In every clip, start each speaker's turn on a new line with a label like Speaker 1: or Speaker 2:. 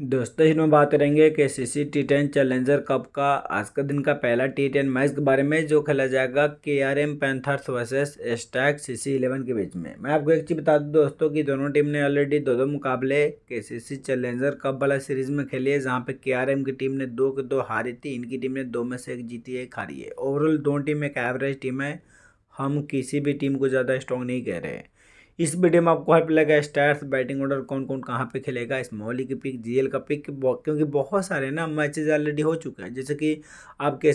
Speaker 1: दोस्तों इस में बात करेंगे के C C T ten challenger cup का आज का दिन का पहला टी टेन मैच के बारे में जो खेला जाएगा के R M panthers versus stack सी सी इलेवन के बीच में मैं आपको एक चीज़ बता दूं दोस्तों कि दोनों टीम ने ऑलरेडी दो दो मुकाबले के सी सी चैलेंजर कप वाला सीरीज में खेली है जहाँ पे के आर एम की टीम ने दो के दो हारी थी इनकी टीम ने दो में से एक जीती है एक हारी है ओवरऑल दोनों टीम एक एवरेज टीम है हम किसी भी टीम को ज़्यादा स्ट्रॉन्ग नहीं कह रहे हैं इस वीडियो में आपको हेल्प लगेगा स्टार्स बैटिंग ऑर्डर कौन कौन कहाँ पे खेलेगा इस मोहली की पिक जीएल का पिक क्योंकि बहुत सारे ना मैचेज ऑलरेडी हो चुके हैं जैसे कि आप के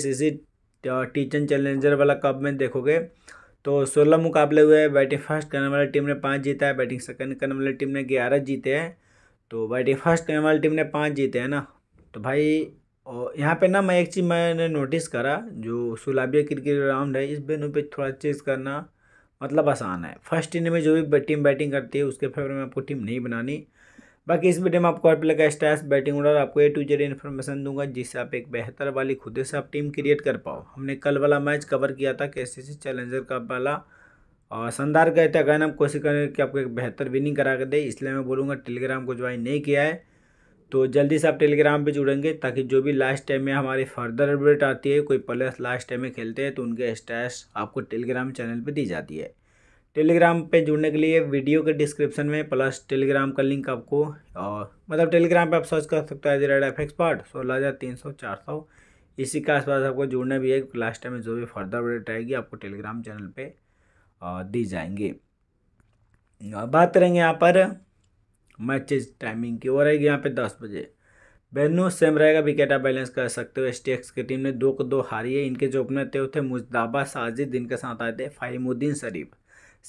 Speaker 1: टीचन चैलेंजर वाला कप में देखोगे तो सोलह मुकाबले हुए हैं बैटिंग फर्स्ट करने वाली टीम ने पाँच जीता है बैटिंग सेकेंड करने वाली टीम ने ग्यारह जीते हैं तो बैटिंग फर्स्ट करने वाली टीम ने पाँच जीते हैं ना तो भाई और यहाँ पे ना मैं एक चीज़ मैंने नोटिस करा जो सुलाबिया क्रिकेट राउंड है इस वेन्यू पे थोड़ा चेज करना मतलब आसान है फर्स्ट इनिंग में जो भी टीम बैटिंग करती है उसके फेवर में आपको टीम नहीं बनानी बाकी इस वीडियो में आपको आईपीएल का स्टैस बैटिंग ऑर्डर आपको ए टू जेड इन्फॉर्मेशन दूंगा जिससे आप एक बेहतर वाली खुद से आप टीम क्रिएट कर पाओ हमने कल वाला मैच कवर किया था कैसे से चैलेंजर कप वाला और शानदार गए थे अगर हम कोशिश करें कि आपको एक बेहतर विनिंग करा कर दे इसलिए मैं बोलूँगा टेलीग्राम को ज्वाइन नहीं किया है तो जल्दी से आप टेलीग्राम पे जुड़ेंगे ताकि जो भी लास्ट टाइम में हमारी फर्दर अपडेट आती है कोई प्लेयर्स लास्ट टाइम में खेलते हैं तो उनके स्टैस आपको टेलीग्राम चैनल पे दी जाती है टेलीग्राम पे जुड़ने के लिए वीडियो के डिस्क्रिप्शन में प्लस टेलीग्राम का लिंक आपको और मतलब टेलीग्राम पर आप सर्च कर सकते हैं एज रेड एफ एक्सपर्ट सोलह हज़ार तीन सौ चार सौ इसी के आसपास आपको जुड़ना भी है क्योंकि लास्ट टाइम में जो भी फर्दर अपडेट आएगी आपको टेलीग्राम चैनल पर दी जाएंगी बात करेंगे यहाँ पर मैच टाइमिंग की वो रहेगी यहाँ पे दस बजे बेनू सेम रहेगा विकेट आप बैलेंस कर सकते हो एस की टीम ने दो को दो हारी है इनके जो ओपनर थे वो थे मुजदाबा साजिद इनके साथ आए थे फाहिमुद्दीन शरीफ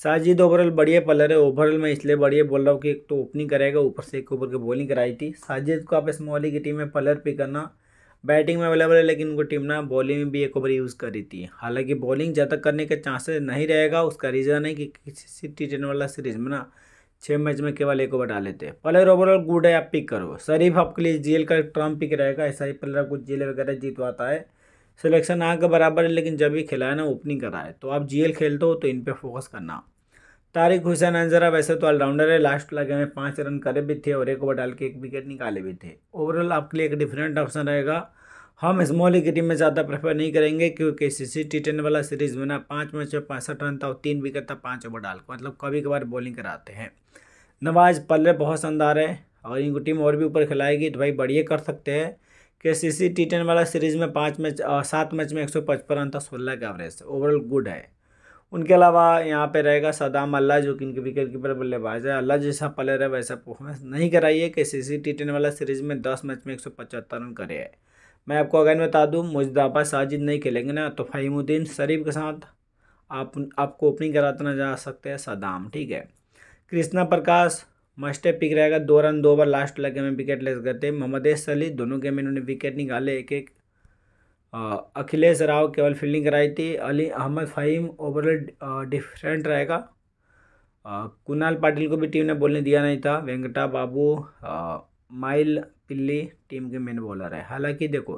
Speaker 1: साजिद ओवरऑल बढ़िया पलर है ओवरऑल मैं इसलिए बढ़िया बोल रहा हूँ कि एक तो ओपनिंग करेगा ऊपर से एक ओवर की बॉलिंग कराई थी साजिद को आप स्मॉली की टीम में पलर पिक करना बैटिंग में अवेलेबल है लेकिन उनको टीम ना बॉलिंग में भी एक ओवर यूज़ करी थी हालांकि बॉलिंग ज़्यादा करने के चांसेस नहीं रहेगा उसका रीज़न है कि किसी टी वाला सीरीज में ना छः मैच में केवल एक ओवर डाले थे प्लेयर ओवरऑल गुड है आप पिक करो शरीफ आपके लिए जेल का ट्रम पिक रहेगा ऐसा ही प्लेयर आपको जेल वगैरह जीतवाता है सिलेक्शन आग बराबर है लेकिन जब भी है ना ओपनिंग कराए तो आप जीएल खेलते हो तो इन पर फोकस करना तारिक हुसैन अंजरा वैसे तो ऑलराउंडर है लास्ट लगे में पाँच रन करे भी थे और एक ओवर डाल के एक विकेट निकाले भी थे ओवरऑल आपके लिए एक डिफरेंट ऑप्शन रहेगा हम स्मॉल टीम में ज़्यादा प्रेफर नहीं करेंगे क्योंकि सी सी टी टेन वाला सीरीज में ना पाँच मैच में पैंसठ रन था और तीन विकेट था पाँच ओवर डालकर मतलब कभी कभार बॉलिंग कराते हैं नवाज पल्ले बहुत शानदार है और इनको टीम और भी ऊपर खिलाएगी तो भाई बढ़िया कर सकते हैं कि सी सी टी टेन वाला सीरीज में पाँच मैच सात मैच में एक सौ पचपन रन था सोलह का एवरेज ओवरऑल गुड है उनके अलावा यहाँ पे रहेगा सदाम अल्लाह जो कि इनके विकेट कीपर बल्लेबाज है अल्लाह जैसा प्लेयर है वैसा परफॉर्मेंस नहीं कराइए कि सी सी टी टेन वाला सीरीज में दस मैच में एक सौ पचहत्तर रन करे है मैं आपको अगर बता दूँ मुजदाबा साजिद नहीं खेलेंगे ना तो फ़हीमुद्दीन शरीफ के साथ आप आपको ओपनिंग ना जा सकते हैं सदाम ठीक है कृष्णा प्रकाश मस्टे पिक रहेगा दो रन दो ओवर लास्ट लगे में विकेट लेस गए थे मोहम्मद सली दोनों गेम में इन्होंने विकेट निकाले एक एक अखिलेश राव केवल फील्डिंग कराई थी अली अहमद फ़हीम ओवरऑल डिफरेंट रहेगा कुणाल पाटिल को भी टीम ने बोलने दिया नहीं था वेंकटा बाबू माइल पिल्ली टीम के मेन बॉलर है हालांकि देखो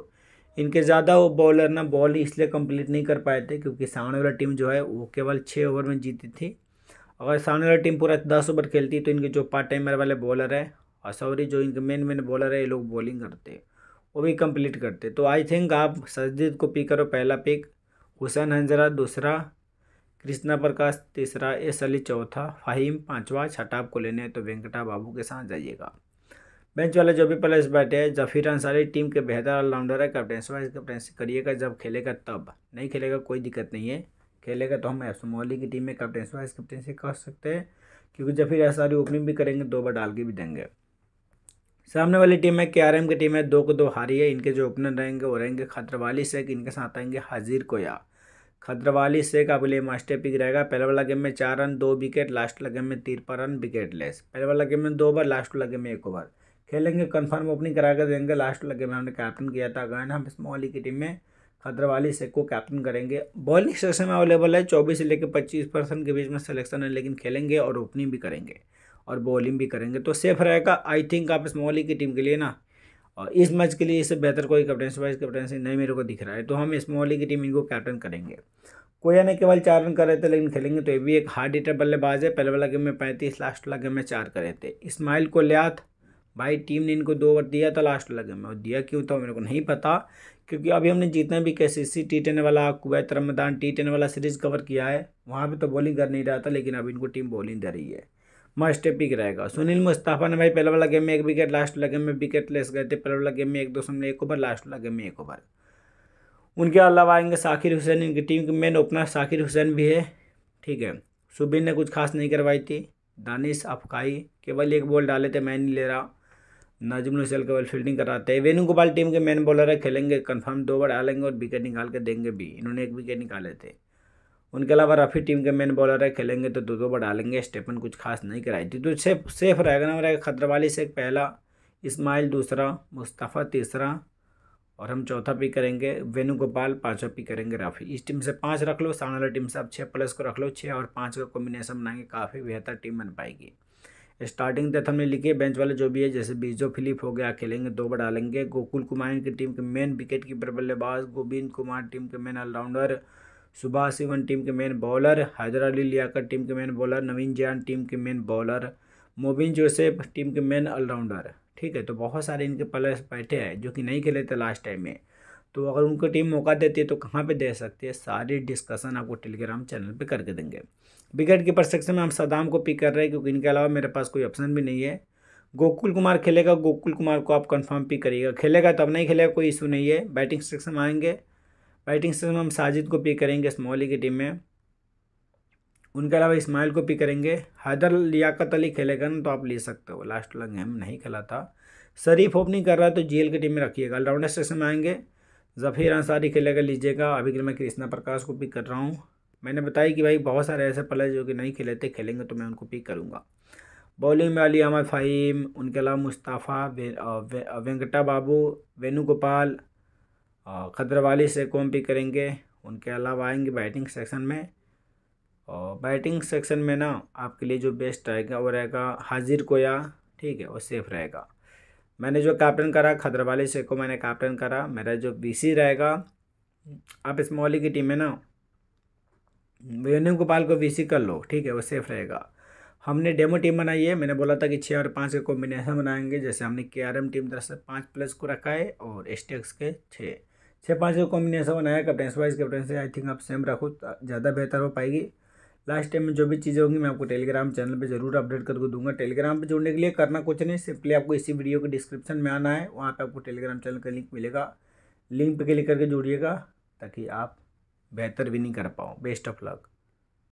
Speaker 1: इनके ज़्यादा वो बॉलर ना बॉल इसलिए कंप्लीट नहीं कर पाए थे क्योंकि सामने वाला टीम जो है वो केवल छः ओवर में जीती थी अगर सामने वाला टीम पूरा दस ओवर खेलती तो इनके जो पार्ट टाइमर वाले बॉलर है और सॉरी जो इनके मेन मेन बॉलर है ये लोग बॉलिंग करते वो भी कंप्लीट करते तो आई थिंक आप सजदीद को पिक करो पहला पिक हुसैन हंजरा दूसरा कृष्णा प्रकाश तीसरा एस अली चौथा फाहिम पाँचवा छठा आपको लेने हैं तो वेंकटा बाबू के साथ जाइएगा बेंच वाले जो भी प्लेस बैठे हैं जफीर अंसारी टीम के बेहतर ऑलराउंडर है कैप्टेंसी वाइस कैप्टेंसी करिएगा जब खेलेगा तब नहीं खेलेगा कोई दिक्कत नहीं है खेलेगा तो हम एफसम मोहली की टीम में कैप्टेंसी वाइस कैप्टेंसी कर सकते हैं क्योंकि जफीर अंसारी ओपनिंग भी करेंगे दो बार डाल के भी देंगे सामने वाली टीम है के आर एम की टीम है दो को दो हारी है इनके जो ओपनर रहेंगे वो रहेंगे खतरवाली शेख इनके साथ आएंगे हाजिर कोया खतरवाली शेख आपके लिए मास्टर पिक रहेगा पहले वाला गेम में चार रन दो विकेट लास्ट वाला गेम में तिरपन रन विकेट लेस पहले वाला गेम में दो बार लास्ट वाला गेम में एक ओवर खेलेंगे कन्फर्म ओपनिंग करा कर देंगे लास्ट लगे में हमने कैप्टन किया था अगैन हम इस मोहली की टीम में खतरवाली से को कैप्टन करेंगे बॉलिंग सेक्शन में अवेलेबल है चौबीस से लेकर पच्चीस परसेंट के बीच में सिलेक्शन है लेकिन खेलेंगे और ओपनिंग भी करेंगे और बॉलिंग भी करेंगे तो सेफ रहेगा आई थिंक आप इस मोहली की टीम के लिए ना और इस मैच के लिए इससे बेहतर कोई कैप्टनसी वाइस कैप्टनसी नहीं मेरे को दिख रहा है तो हम इस मोहली की टीम इनको कैप्टन करेंगे कोया ने केवल चार रन कर रहे थे लेकिन खेलेंगे तो ये भी एक हार्ड हिटर बल्लेबाज है पहले वाला गेम में पैंतीस लास्ट वाला गेम में चार करे थे इस्माइल को लियात भाई टीम ने इनको दो ओवर दिया था लास्ट लगे में और दिया क्यों था मेरे को नहीं पता क्योंकि अभी हमने जितना भी कैसे सी टी टेन वाला कुवैत रमदान टी टेन वाला सीरीज़ कवर किया है वहाँ पे तो बॉलिंग कर नहीं रहा था लेकिन अब इनको टीम बॉलिंग दे रही है मस्ट पिक रहेगा सुनील मुस्ताफा ने भाई पहले वाला गेम में एक विकेट लास्ट वाला गेम में विकेट लेस गए थे पहले वाला गेम में एक दो सामने एक ओवर लास्ट वाला गेम में एक ओवर उनके अलावा आएंगे साकिर हुसैन इनकी टीम के मेन ओपनर साकििर हुसैन भी है ठीक है सुबिन ने कुछ खास नहीं करवाई थी दानिश अफकाई केवल एक बॉल डाले थे मैं नहीं ले रहा नाजिम नौशल का बॉल फील्डिंग कराते हैं वेणुगोपाल टीम के मेन बॉलर है खेलेंगे कंफर्म दो बार डालेंगे और विकेट निकाल के देंगे भी इन्होंने एक विकेट निकाले थे उनके अलावा रफ़ी टीम के मेन बॉलर है खेलेंगे तो दो दो बार डालेंगे स्टेपन कुछ खास नहीं कराई थी तो सेफ सेफ रहेगा ना रहेगा खतरवाली से पहला इस्माइल दूसरा मुस्तफ़ा तीसरा और हम चौथा पिक करेंगे वेणुगोपाल पाँचवा पिक करेंगे राफी इस टीम से पाँच रख लो सामने वाली टीम से आप छः प्लस को रख लो छः और पाँच का कॉम्बिनेशन बनाएंगे काफ़ी बेहतर टीम बन पाएगी स्टार्टिंग तक हमने लिखे बेंच वाले जो भी है जैसे बीजो फिलिप हो गया खेलेंगे दो बार डालेंगे गोकुल कुमार की टीम के मेन विकेट कीपर बल्लेबाज गोविंद कुमार टीम के main all rounder Subhash Sivan team के मेन बॉलर हैदर अली लियाकर टीम के main bowler Naveen Jain team के main bowler Mobin Joseph team के मेन ऑलराउंडर ठीक है तो बहुत सारे इनके प्लेयर्स बैठे हैं जो कि नहीं खेले थे लास्ट टाइम में तो अगर उनको टीम मौका देती है तो कहाँ पे दे सकती है सारी डिस्कशन आपको टेलीग्राम चैनल पे करके देंगे विकेट कीपर सेक्शन में हम सदाम को पिक कर रहे हैं क्योंकि इनके अलावा मेरे पास कोई ऑप्शन भी नहीं है गोकुल कुमार खेलेगा गोकुल कुमार को आप कन्फर्म पिक करिएगा खेलेगा तब तो नहीं खेलेगा कोई इशू नहीं है बैटिंग सेक्शन में आएंगे बैटिंग सेक्शन में हम साजिद को पिक करेंगे स्मॉली की टीम में उनके अलावा इस्माइल को पिक करेंगे हैदर लियाकत अली खेलेगा ना तो आप ले सकते हो लास्ट वाला हम नहीं खेला था शरीफ ओपनिंग कर रहा है तो एल की टीम में रखिएगा ऑलराउंडर सेक्शन में आएंगे जफीर अंसारी खेलेगा लीजिएगा अभी के लिए मैं कृष्णा प्रकाश को पिक कर रहा हूँ मैंने बताया कि भाई बहुत सारे ऐसे प्लेयर जो कि नहीं खेले थे खेलेंगे तो मैं उनको पिक करूँगा बॉलिंग में अली अहमद फ़हीम उनके अलावा मुस्ताफ़ा वे, वेंकटा बाबू वेणुगोपाल खदरवाली से कौन पिक करेंगे उनके अलावा आएंगे बैटिंग सेक्शन में और बैटिंग सेक्शन में ना आपके लिए जो बेस्ट रहेगा वो रहेगा हाजिर कोया ठीक है वो सेफ रहेगा मैंने जो कैप्टन करा खदरवाली से को मैंने कैप्टन करा मेरा जो बीसी रहेगा आप इस मॉली की टीम में ना वेणुगोपाल को वी कर लो ठीक है वो सेफ रहेगा हमने डेमो टीम बनाई है मैंने बोला था कि छः और पाँच के कॉम्बिनेशन बनाएंगे जैसे हमने के आर एम टीम तरफ से पाँच प्लस को रखा है और एस्टेक्स के छः छः पाँच का कॉम्बिनेशन बनाया कैप्टेंस वाइज से आई थिंक आप सेम रखो ज़्यादा बेहतर हो पाएगी लास्ट टाइम में जो भी चीज़ें होंगी मैं आपको टेलीग्राम चैनल पर ज़रूर अपडेट करके दूंगा टेलीग्राम पर जुड़ने के लिए करना कुछ नहीं सिंपली आपको इसी वीडियो के डिस्क्रिप्शन में आना है वहाँ पर आपको टेलीग्राम चैनल का लिंक मिलेगा लिंक पर क्लिक करके जुड़िएगा ताकि आप बेहतर भी नहीं कर पाओ बेस्ट ऑफ लक